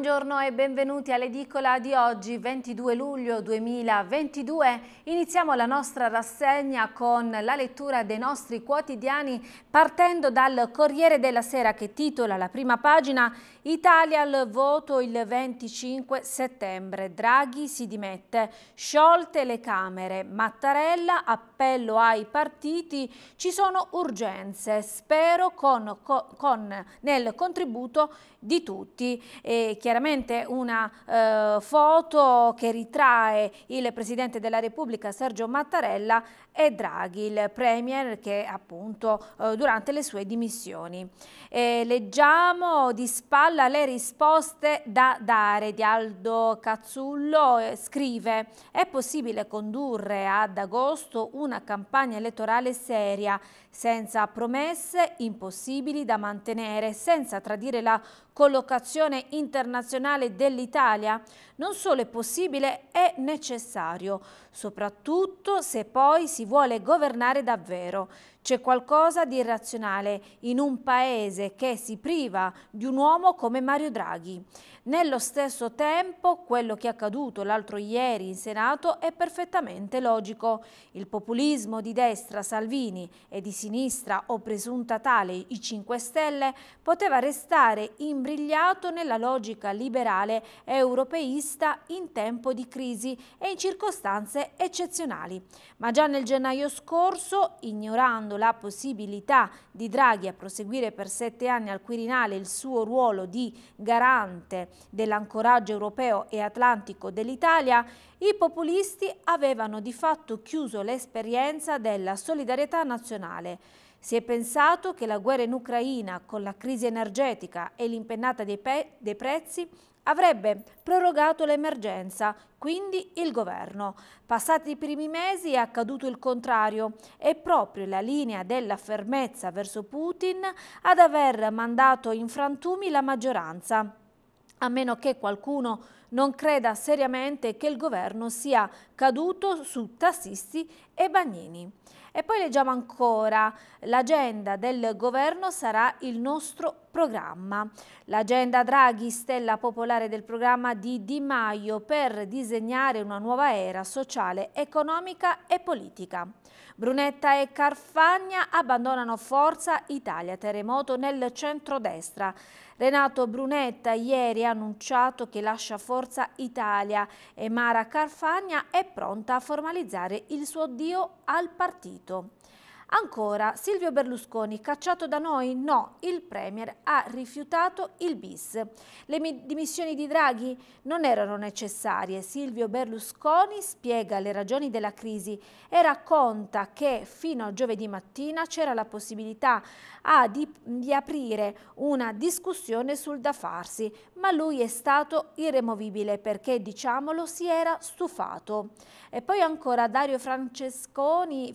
Buongiorno e benvenuti all'edicola di oggi 22 luglio 2022. Iniziamo la nostra rassegna con la lettura dei nostri quotidiani partendo dal Corriere della Sera che titola la prima pagina Italia al voto il 25 settembre. Draghi si dimette, sciolte le Camere, Mattarella appello ai partiti, ci sono urgenze, spero con, con, nel contributo di tutti e chiaramente una eh, foto che ritrae il Presidente della Repubblica Sergio Mattarella e Draghi, il Premier che appunto eh, durante le sue dimissioni. E leggiamo di spalla le risposte da dare di Aldo Cazzullo, eh, scrive è possibile condurre ad agosto una campagna elettorale seria senza promesse impossibili da mantenere, senza tradire la collocazione internazionale dell'Italia? Non solo è possibile, è necessario, soprattutto se poi si vuole governare davvero. C'è qualcosa di irrazionale in un paese che si priva di un uomo come Mario Draghi. Nello stesso tempo, quello che è accaduto l'altro ieri in Senato è perfettamente logico. Il populismo di destra Salvini e di sinistra o presunta tale i 5 Stelle poteva restare imbrigliato nella logica liberale europeista in tempo di crisi e in circostanze eccezionali. Ma già nel gennaio scorso, ignorando la possibilità di Draghi a proseguire per sette anni al Quirinale il suo ruolo di garante dell'ancoraggio europeo e atlantico dell'Italia, i populisti avevano di fatto chiuso l'esperienza della solidarietà nazionale. Si è pensato che la guerra in Ucraina, con la crisi energetica e l'impennata dei, dei prezzi, avrebbe prorogato l'emergenza, quindi il governo. Passati i primi mesi è accaduto il contrario, è proprio la linea della fermezza verso Putin ad aver mandato in frantumi la maggioranza a meno che qualcuno non creda seriamente che il governo sia caduto su tassisti e bagnini. E poi leggiamo ancora, l'agenda del governo sarà il nostro programma. L'agenda Draghi, stella popolare del programma di Di Maio per disegnare una nuova era sociale, economica e politica. Brunetta e Carfagna abbandonano Forza Italia, terremoto nel centrodestra. Renato Brunetta ieri ha annunciato che lascia Forza Italia e Mara Carfagna è pronta a formalizzare il suo addio al partito. Ancora, Silvio Berlusconi, cacciato da noi? No, il Premier ha rifiutato il bis. Le dimissioni di Draghi non erano necessarie. Silvio Berlusconi spiega le ragioni della crisi e racconta che fino a giovedì mattina c'era la possibilità ah, di, di aprire una discussione sul da farsi, ma lui è stato irremovibile perché, diciamolo, si era stufato. E poi ancora Dario Franceschini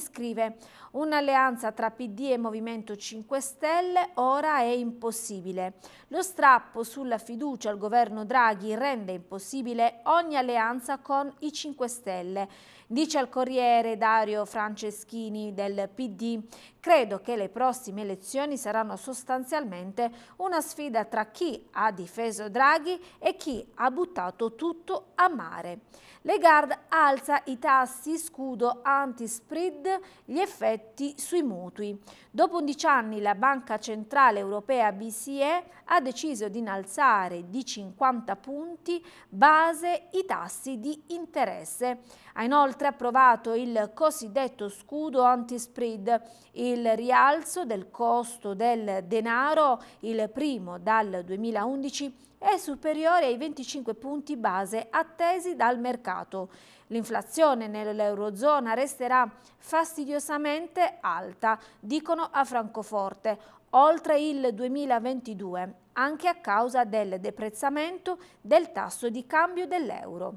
scrive «Un'alleanza tra PD e Movimento 5 Stelle ora è impossibile. Lo strappo sulla fiducia al governo Draghi rende impossibile ogni alleanza con i 5 Stelle» Dice al Corriere Dario Franceschini del PD, credo che le prossime elezioni saranno sostanzialmente una sfida tra chi ha difeso Draghi e chi ha buttato tutto a mare. Legard alza i tassi, scudo anti-spread, gli effetti sui mutui. Dopo 11 anni la Banca Centrale Europea BCE ha deciso di innalzare di 50 punti base i tassi di interesse. Ha inoltre approvato il cosiddetto scudo anti-spread, il rialzo del costo del denaro, il primo dal 2011, è superiore ai 25 punti base attesi dal mercato. L'inflazione nell'Eurozona resterà fastidiosamente alta, dicono a Francoforte, oltre il 2022, anche a causa del deprezzamento del tasso di cambio dell'euro.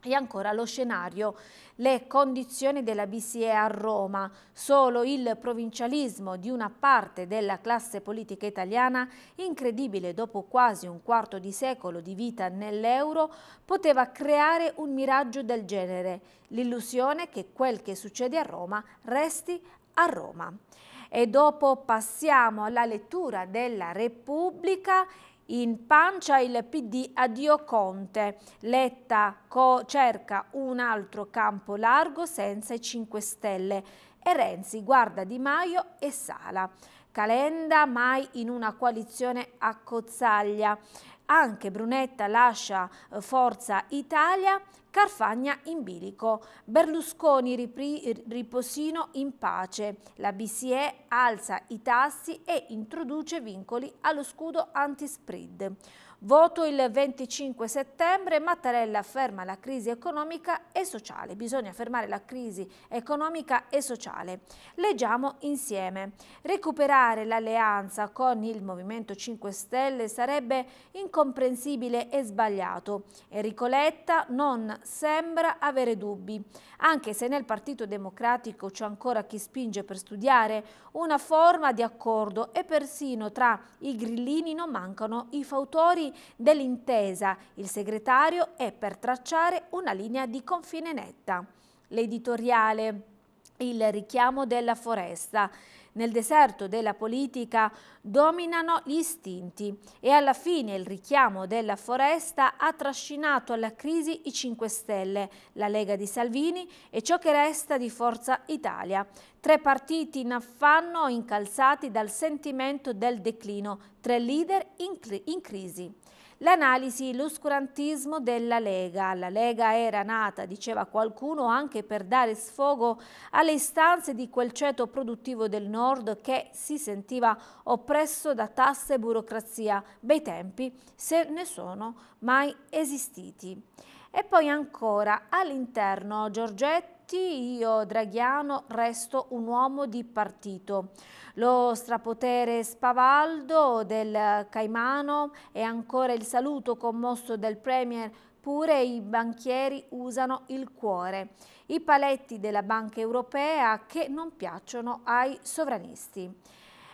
E ancora lo scenario, le condizioni della BCE a Roma, solo il provincialismo di una parte della classe politica italiana, incredibile dopo quasi un quarto di secolo di vita nell'euro, poteva creare un miraggio del genere, l'illusione che quel che succede a Roma resti a Roma. E dopo passiamo alla lettura della Repubblica in pancia il PD addio Conte, Letta co cerca un altro campo largo senza i 5 Stelle e Renzi guarda Di Maio e Sala. Calenda mai in una coalizione a cozzaglia. Anche Brunetta lascia eh, Forza Italia Carfagna in bilico, Berlusconi ripri, riposino in pace, la BCE alza i tassi e introduce vincoli allo scudo anti-spread. Voto il 25 settembre, Mattarella afferma la crisi economica e sociale. Bisogna fermare la crisi economica e sociale. Leggiamo insieme. Recuperare l'alleanza con il Movimento 5 Stelle sarebbe incomprensibile e sbagliato. Enrico Letta non sembra avere dubbi, anche se nel Partito Democratico c'è ancora chi spinge per studiare una forma di accordo e persino tra i grillini non mancano i fautori dell'intesa, il segretario è per tracciare una linea di confine netta. L'editoriale il richiamo della foresta nel deserto della politica dominano gli istinti e alla fine il richiamo della foresta ha trascinato alla crisi i 5 Stelle, la Lega di Salvini e ciò che resta di Forza Italia. Tre partiti in affanno incalzati dal sentimento del declino, tre leader in, in crisi. L'analisi, l'oscurantismo della Lega. La Lega era nata, diceva qualcuno, anche per dare sfogo alle istanze di quel ceto produttivo del nord che si sentiva oppresso da tasse e burocrazia. Bei tempi, se ne sono mai esistiti. E poi ancora all'interno Giorgetto Giorgetti, io Draghiano resto un uomo di partito. Lo strapotere spavaldo del Caimano e ancora il saluto commosso del Premier Pure i banchieri usano il cuore, i paletti della Banca Europea che non piacciono ai sovranisti.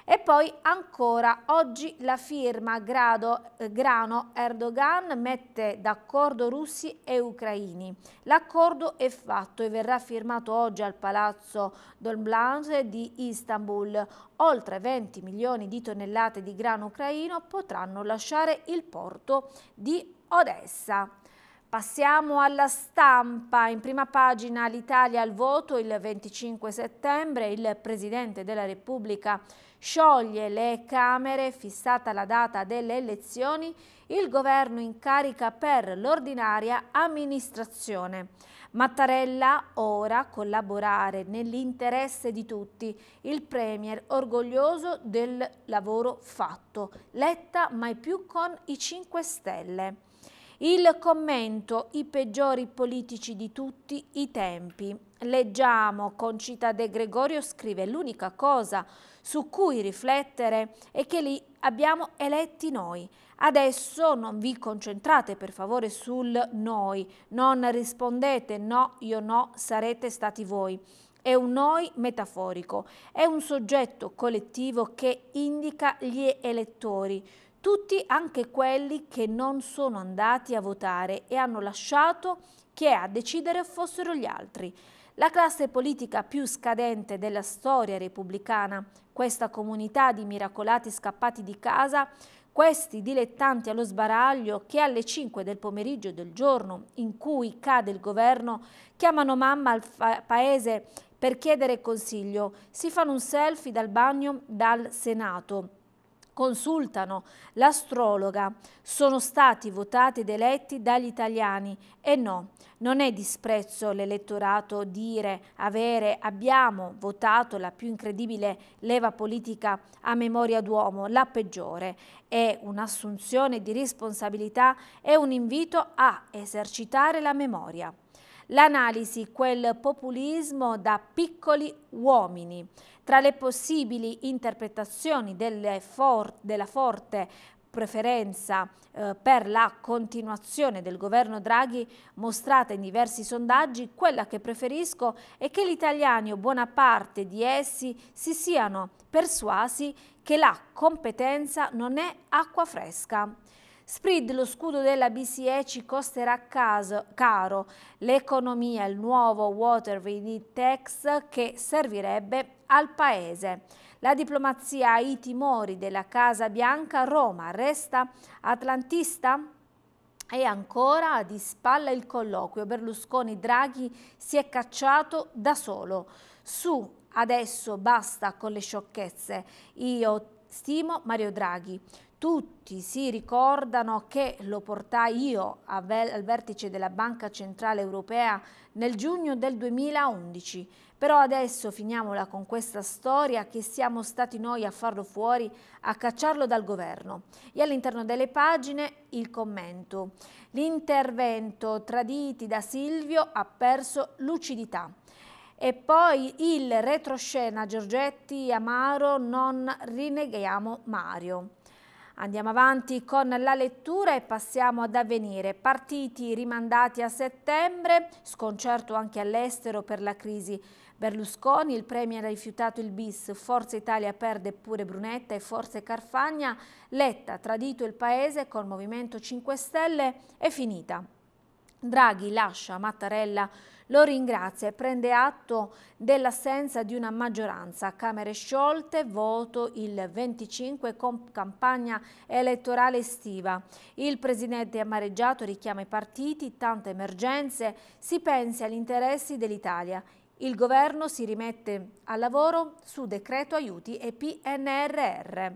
E poi ancora oggi la firma grado, eh, Grano Erdogan mette d'accordo russi e ucraini. L'accordo è fatto e verrà firmato oggi al Palazzo Dolblanc di Istanbul. Oltre 20 milioni di tonnellate di grano ucraino potranno lasciare il porto di Odessa. Passiamo alla stampa, in prima pagina l'Italia al voto il 25 settembre, il Presidente della Repubblica scioglie le Camere, fissata la data delle elezioni, il governo incarica per l'ordinaria amministrazione. Mattarella ora collaborare nell'interesse di tutti, il Premier orgoglioso del lavoro fatto, letta mai più con i 5 Stelle. Il commento, i peggiori politici di tutti i tempi. Leggiamo, Concita De Gregorio scrive, l'unica cosa su cui riflettere è che li abbiamo eletti noi. Adesso non vi concentrate per favore sul noi, non rispondete no, io no, sarete stati voi. È un noi metaforico, è un soggetto collettivo che indica gli elettori, tutti anche quelli che non sono andati a votare e hanno lasciato che a decidere fossero gli altri. La classe politica più scadente della storia repubblicana, questa comunità di miracolati scappati di casa, questi dilettanti allo sbaraglio che alle 5 del pomeriggio del giorno in cui cade il governo chiamano mamma al paese per chiedere consiglio, si fanno un selfie dal bagno dal Senato consultano l'astrologa sono stati votati ed eletti dagli italiani e no, non è disprezzo l'elettorato dire, avere, abbiamo votato la più incredibile leva politica a memoria d'uomo, la peggiore. È un'assunzione di responsabilità e un invito a esercitare la memoria. L'analisi, quel populismo da piccoli uomini. Tra le possibili interpretazioni for della forte preferenza eh, per la continuazione del governo Draghi mostrata in diversi sondaggi, quella che preferisco è che gli italiani o buona parte di essi si siano persuasi che la competenza non è acqua fresca. Sprid, lo scudo della BCE ci costerà caso, caro. L'economia, il nuovo Water Renew Tax che servirebbe al paese. La diplomazia ha i timori della Casa Bianca, Roma resta atlantista? E ancora di spalla il colloquio. Berlusconi-Draghi si è cacciato da solo. Su, adesso basta con le sciocchezze. Io stimo Mario Draghi tutti si ricordano che lo portai io al vertice della Banca Centrale Europea nel giugno del 2011. Però adesso finiamola con questa storia che siamo stati noi a farlo fuori, a cacciarlo dal governo. E all'interno delle pagine il commento. L'intervento traditi da Silvio ha perso lucidità. E poi il retroscena Giorgetti Amaro non rinneghiamo Mario. Andiamo avanti con la lettura e passiamo ad avvenire. Partiti rimandati a settembre, sconcerto anche all'estero per la crisi. Berlusconi, il Premier ha rifiutato il bis, Forza Italia perde pure Brunetta e Forza Carfagna, Letta tradito il paese col Movimento 5 Stelle, è finita. Draghi lascia Mattarella, lo ringrazia e prende atto dell'assenza di una maggioranza. Camere sciolte, voto il 25 con campagna elettorale estiva. Il presidente amareggiato richiama i partiti, tante emergenze, si pensi agli interessi dell'Italia. Il governo si rimette al lavoro su decreto aiuti e PNRR.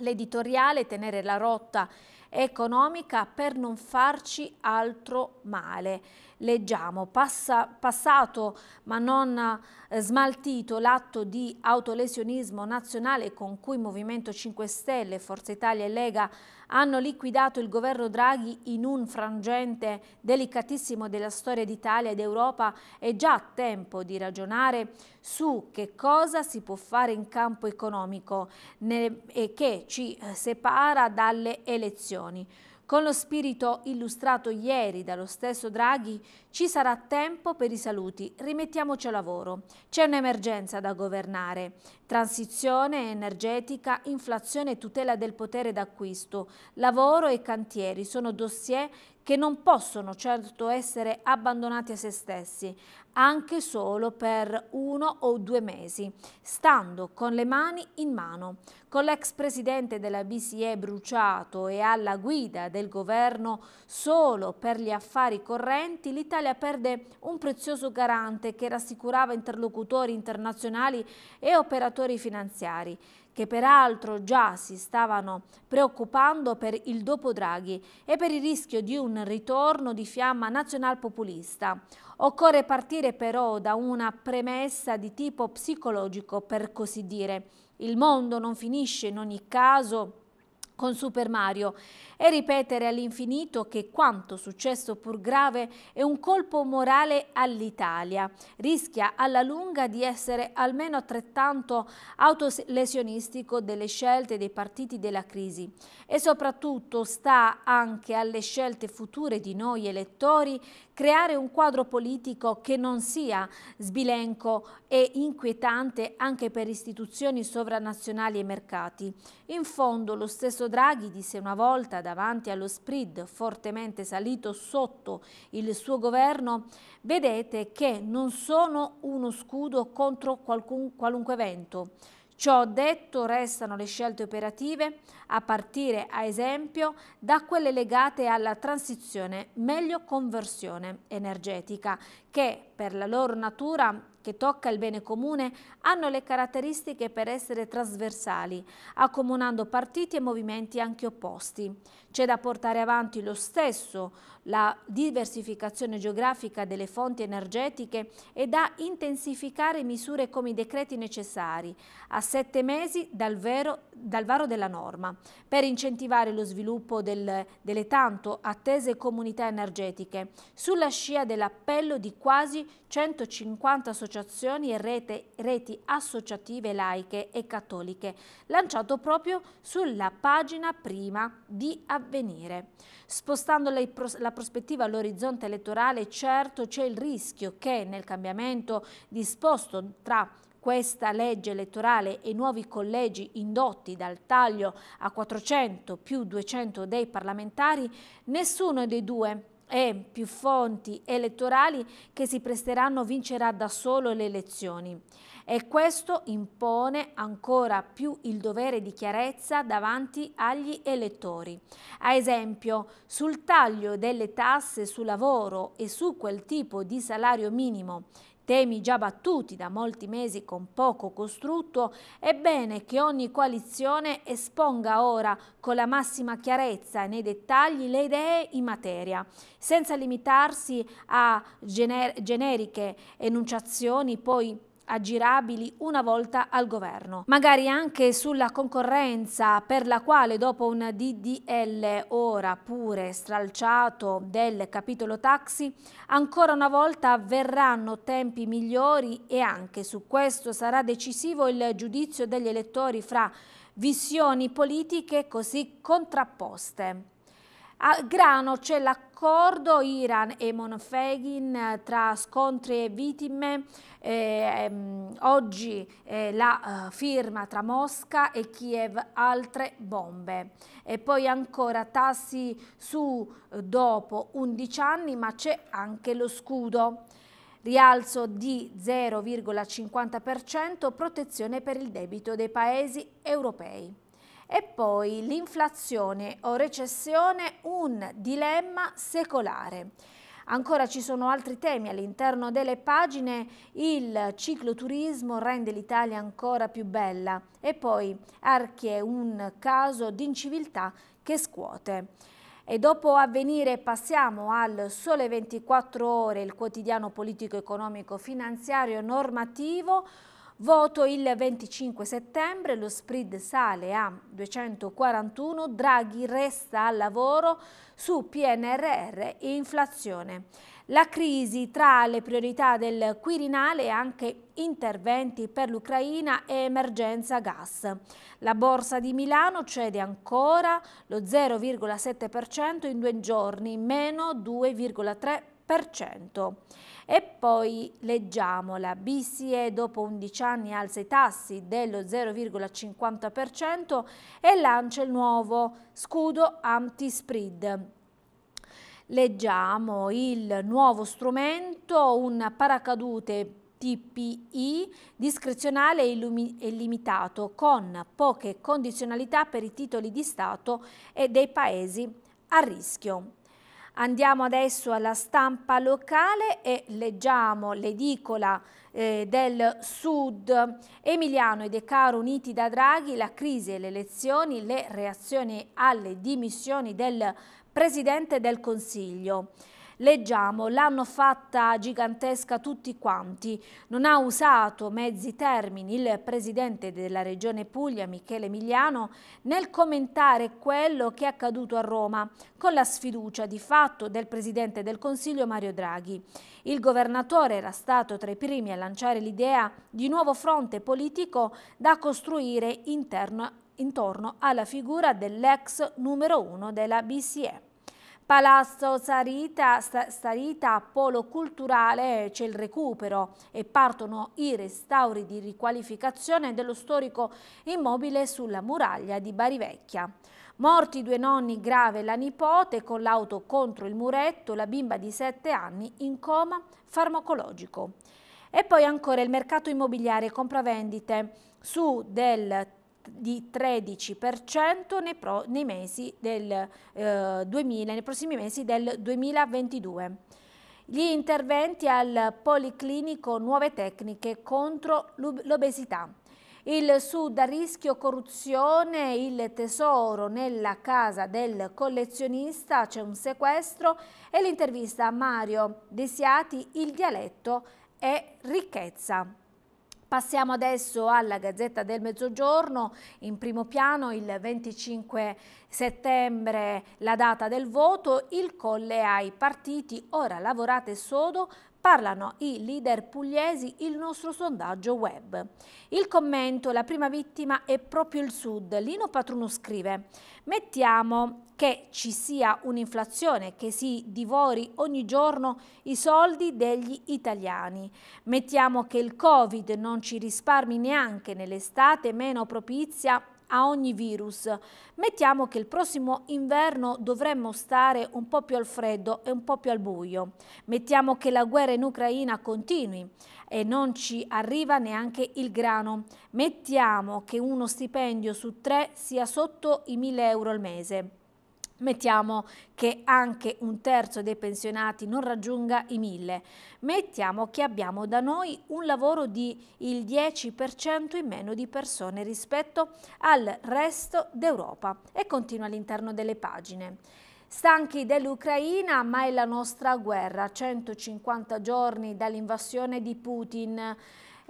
L'editoriale Tenere la rotta economica per non farci altro male. Leggiamo, passa, passato ma non eh, smaltito l'atto di autolesionismo nazionale con cui Movimento 5 Stelle, Forza Italia e Lega hanno liquidato il governo Draghi in un frangente delicatissimo della storia d'Italia ed Europa, è già tempo di ragionare su che cosa si può fare in campo economico e che ci eh, separa dalle elezioni. Con lo spirito illustrato ieri dallo stesso Draghi ci sarà tempo per i saluti, rimettiamoci al lavoro. C'è un'emergenza da governare, transizione energetica, inflazione e tutela del potere d'acquisto, lavoro e cantieri sono dossier che non possono certo essere abbandonati a se stessi, anche solo per uno o due mesi, stando con le mani in mano con l'ex presidente della BCE bruciato e alla guida del governo solo per gli affari correnti, l'Italia perde un prezioso garante che rassicurava interlocutori internazionali e operatori finanziari che peraltro già si stavano preoccupando per il dopo Draghi e per il rischio di un ritorno di fiamma nazionalpopulista. Occorre partire però da una premessa di tipo psicologico, per così dire, il mondo non finisce in ogni caso con Super Mario e ripetere all'infinito che quanto successo pur grave è un colpo morale all'Italia. Rischia alla lunga di essere almeno altrettanto autolesionistico delle scelte dei partiti della crisi e soprattutto sta anche alle scelte future di noi elettori creare un quadro politico che non sia sbilenco e inquietante anche per istituzioni sovranazionali e mercati. In fondo lo stesso Draghi disse una volta davanti allo spread fortemente salito sotto il suo governo «Vedete che non sono uno scudo contro qualcun, qualunque evento». Ciò detto restano le scelte operative a partire, ad esempio, da quelle legate alla transizione, meglio conversione energetica, che per la loro natura che tocca il bene comune hanno le caratteristiche per essere trasversali, accomunando partiti e movimenti anche opposti. C'è da portare avanti lo stesso la diversificazione geografica delle fonti energetiche e da intensificare misure come i decreti necessari a sette mesi dal, vero, dal varo della norma per incentivare lo sviluppo del, delle tanto attese comunità energetiche sulla scia dell'appello di quattro quasi 150 associazioni e rete, reti associative laiche e cattoliche, lanciato proprio sulla pagina prima di Avvenire. Spostando la prospettiva all'orizzonte elettorale, certo c'è il rischio che nel cambiamento disposto tra questa legge elettorale e nuovi collegi indotti dal taglio a 400 più 200 dei parlamentari, nessuno dei due e più fonti elettorali che si presteranno vincerà da solo le elezioni e questo impone ancora più il dovere di chiarezza davanti agli elettori. Ad esempio, sul taglio delle tasse su lavoro e su quel tipo di salario minimo temi già battuti da molti mesi con poco costrutto, è bene che ogni coalizione esponga ora con la massima chiarezza e nei dettagli le idee in materia, senza limitarsi a gener generiche enunciazioni poi aggirabili una volta al governo. Magari anche sulla concorrenza per la quale dopo un DDL ora pure stralciato del capitolo taxi, ancora una volta verranno tempi migliori e anche su questo sarà decisivo il giudizio degli elettori fra visioni politiche così contrapposte. A Grano c'è la accordo Iran e Monfeghin eh, tra scontri e vittime, eh, ehm, oggi eh, la uh, firma tra Mosca e Kiev altre bombe. E poi ancora tassi su eh, dopo 11 anni ma c'è anche lo scudo rialzo di 0,50%, protezione per il debito dei paesi europei. E poi l'inflazione o recessione, un dilemma secolare. Ancora ci sono altri temi all'interno delle pagine, il cicloturismo rende l'Italia ancora più bella e poi Archie un caso di inciviltà che scuote. E dopo avvenire passiamo al Sole 24 Ore, il quotidiano politico-economico-finanziario normativo. Voto il 25 settembre, lo spread sale a 241, Draghi resta al lavoro su PNRR e inflazione. La crisi tra le priorità del Quirinale e anche interventi per l'Ucraina e emergenza gas. La borsa di Milano cede ancora lo 0,7% in due giorni, meno 2,3% e poi leggiamo la BCE dopo 11 anni alza i tassi dello 0,50% e lancia il nuovo scudo anti-spread. Leggiamo il nuovo strumento, un paracadute TPI discrezionale e limitato con poche condizionalità per i titoli di Stato e dei paesi a rischio. Andiamo adesso alla stampa locale e leggiamo l'edicola eh, del Sud. Emiliano e De Caro uniti da Draghi, la crisi e le elezioni, le reazioni alle dimissioni del Presidente del Consiglio. Leggiamo, l'hanno fatta gigantesca tutti quanti. Non ha usato mezzi termini il presidente della regione Puglia, Michele Emiliano, nel commentare quello che è accaduto a Roma, con la sfiducia di fatto del presidente del Consiglio Mario Draghi. Il governatore era stato tra i primi a lanciare l'idea di nuovo fronte politico da costruire interno, intorno alla figura dell'ex numero uno della BCE. Palazzo Sarita, Sarita Polo Culturale c'è il recupero e partono i restauri di riqualificazione dello storico immobile sulla muraglia di Barivecchia. Morti due nonni grave la nipote con l'auto contro il muretto, la bimba di 7 anni in coma farmacologico. E poi ancora il mercato immobiliare compravendite su del di 13% nei, pro, nei, mesi del, eh, 2000, nei prossimi mesi del 2022. Gli interventi al Policlinico Nuove Tecniche contro l'obesità. Il Sud a rischio corruzione, il tesoro nella casa del collezionista, c'è un sequestro e l'intervista a Mario Desiati, il dialetto è ricchezza. Passiamo adesso alla Gazzetta del Mezzogiorno, in primo piano il 25 settembre la data del voto, il colle ai partiti, ora lavorate sodo parlano i leader pugliesi, il nostro sondaggio web. Il commento, la prima vittima è proprio il Sud. Lino Patruno scrive, mettiamo che ci sia un'inflazione che si divori ogni giorno i soldi degli italiani. Mettiamo che il Covid non ci risparmi neanche nell'estate meno propizia a ogni virus. Mettiamo che il prossimo inverno dovremmo stare un po' più al freddo e un po' più al buio. Mettiamo che la guerra in Ucraina continui e non ci arriva neanche il grano. Mettiamo che uno stipendio su tre sia sotto i 1000 euro al mese. Mettiamo che anche un terzo dei pensionati non raggiunga i 1000. Mettiamo che abbiamo da noi un lavoro di il 10% in meno di persone rispetto al resto d'Europa e continua all'interno delle pagine. Stanchi dell'Ucraina, ma è la nostra guerra, 150 giorni dall'invasione di Putin.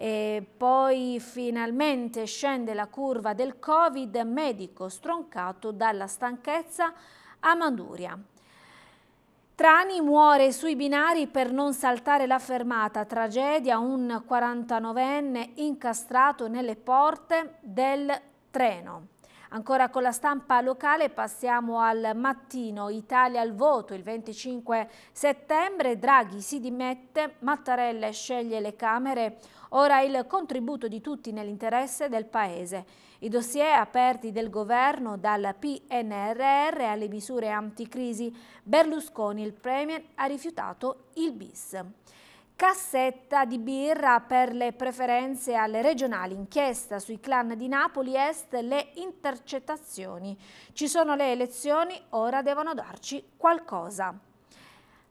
E poi finalmente scende la curva del Covid, medico stroncato dalla stanchezza a Manduria. Trani muore sui binari per non saltare la fermata. Tragedia, un 49enne incastrato nelle porte del treno. Ancora con la stampa locale passiamo al mattino. Italia al voto il 25 settembre. Draghi si dimette, Mattarella sceglie le Camere. Ora il contributo di tutti nell'interesse del Paese. I dossier aperti del governo dal PNRR alle misure anticrisi. Berlusconi, il Premier, ha rifiutato il bis cassetta di birra per le preferenze alle regionali, inchiesta sui clan di Napoli Est, le intercettazioni. Ci sono le elezioni, ora devono darci qualcosa.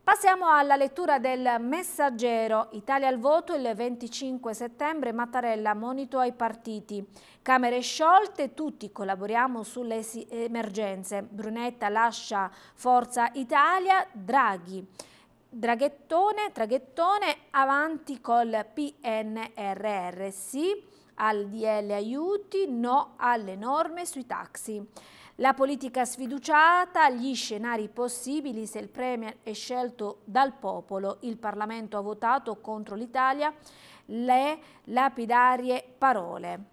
Passiamo alla lettura del messaggero. Italia al voto il 25 settembre, Mattarella monito ai partiti. Camere sciolte, tutti collaboriamo sulle emergenze. Brunetta lascia Forza Italia, Draghi. Draghettone, traghettone, avanti col PNRR, sì al DL aiuti, no alle norme sui taxi. La politica sfiduciata, gli scenari possibili se il Premier è scelto dal popolo, il Parlamento ha votato contro l'Italia le lapidarie parole.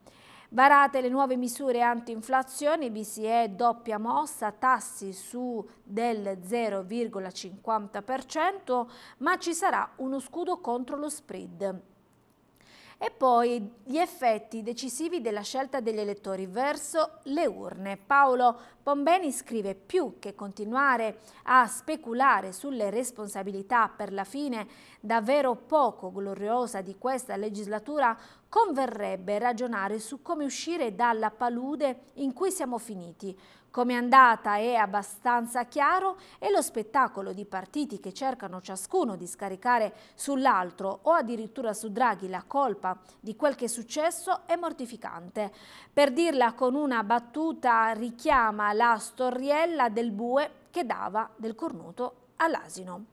Varate le nuove misure anti-inflazione, BCE doppia mossa, tassi su del 0,50%, ma ci sarà uno scudo contro lo spread e poi gli effetti decisivi della scelta degli elettori verso le urne. Paolo Pombeni scrive più che continuare a speculare sulle responsabilità per la fine davvero poco gloriosa di questa legislatura, converrebbe ragionare su come uscire dalla palude in cui siamo finiti, come è andata è abbastanza chiaro e lo spettacolo di partiti che cercano ciascuno di scaricare sull'altro o addirittura su Draghi la colpa di quel che è successo è mortificante. Per dirla con una battuta richiama la storiella del bue che dava del cornuto all'asino.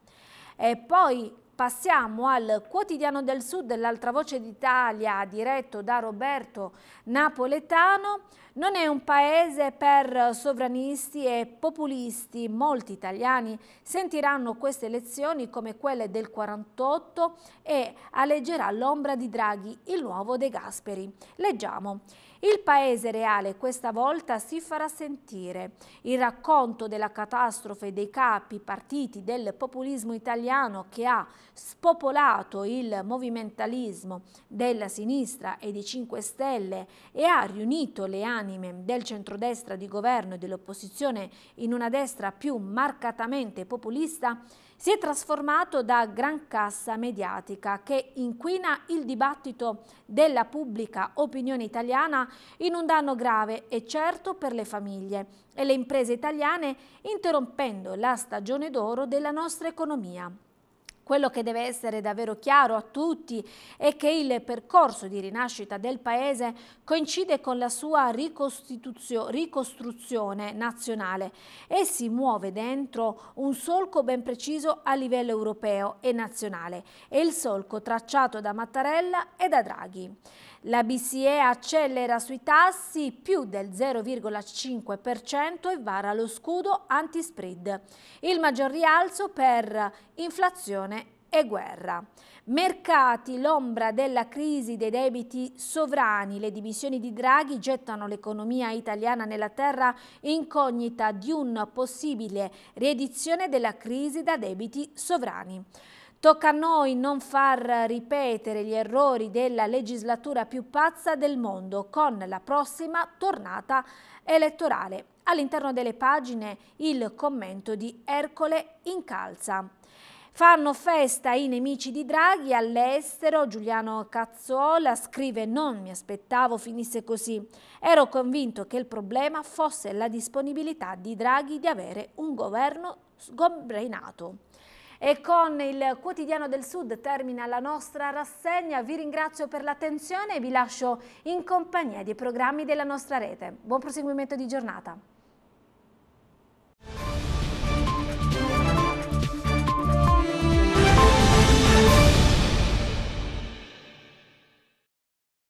E poi passiamo al quotidiano del Sud, l'altra voce d'Italia diretto da Roberto Napoletano. Non è un paese per sovranisti e populisti. Molti italiani sentiranno queste elezioni come quelle del 48 e alleggerà l'ombra di Draghi, il nuovo De Gasperi. Leggiamo. Il paese reale questa volta si farà sentire. Il racconto della catastrofe dei capi partiti del populismo italiano che ha spopolato il movimentalismo della sinistra e dei 5 Stelle e ha riunito le anime unanime del centrodestra di governo e dell'opposizione in una destra più marcatamente populista, si è trasformato da gran cassa mediatica che inquina il dibattito della pubblica opinione italiana in un danno grave e certo per le famiglie e le imprese italiane interrompendo la stagione d'oro della nostra economia. Quello che deve essere davvero chiaro a tutti è che il percorso di rinascita del Paese coincide con la sua ricostruzione nazionale e si muove dentro un solco ben preciso a livello europeo e nazionale, è il solco tracciato da Mattarella e da Draghi. La BCE accelera sui tassi più del 0,5% e vara lo scudo anti-spread. Il maggior rialzo per inflazione e guerra. Mercati, l'ombra della crisi dei debiti sovrani, le dimissioni di Draghi gettano l'economia italiana nella terra incognita di un possibile riedizione della crisi da debiti sovrani. Tocca a noi non far ripetere gli errori della legislatura più pazza del mondo con la prossima tornata elettorale. All'interno delle pagine il commento di Ercole Incalza. Fanno festa i nemici di Draghi all'estero, Giuliano Cazzola scrive non mi aspettavo finisse così, ero convinto che il problema fosse la disponibilità di Draghi di avere un governo sgombrinato. E con il quotidiano del Sud termina la nostra rassegna. Vi ringrazio per l'attenzione e vi lascio in compagnia dei programmi della nostra rete. Buon proseguimento di giornata.